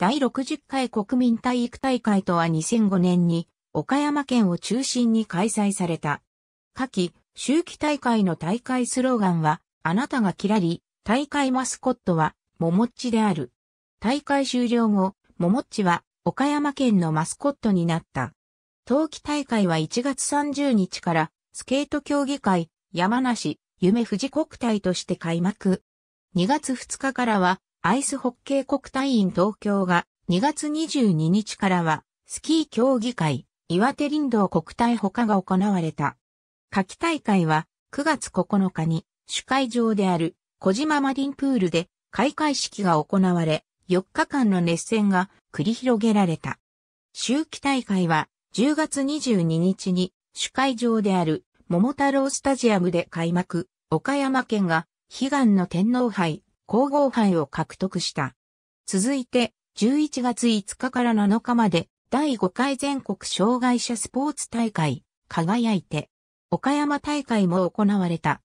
第60回国民体育大会とは2005年に岡山県を中心に開催された。夏季、秋季大会の大会スローガンは、あなたがキラリ、大会マスコットは、ももっちである。大会終了後、ももっちは、岡山県のマスコットになった。冬季大会は1月30日から、スケート競技会、山梨、夢富士国体として開幕。2月2日からは、アイスホッケー国体員東京が2月22日からはスキー競技会岩手林道国体他が行われた。夏季大会は9月9日に主会場である小島マリンプールで開会式が行われ4日間の熱戦が繰り広げられた。秋季大会は10月22日に主会場である桃太郎スタジアムで開幕、岡山県が悲願の天皇杯皇后杯を獲得した。続いて、11月5日から7日まで、第5回全国障害者スポーツ大会、輝いて、岡山大会も行われた。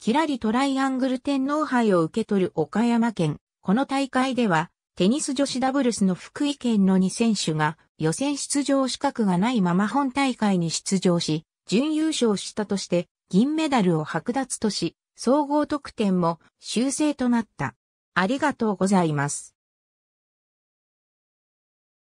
キラリトライアングル天皇杯を受け取る岡山県。この大会では、テニス女子ダブルスの福井県の2選手が予選出場資格がないまま本大会に出場し、準優勝したとして銀メダルを剥奪とし、総合得点も修正となった。ありがとうございます。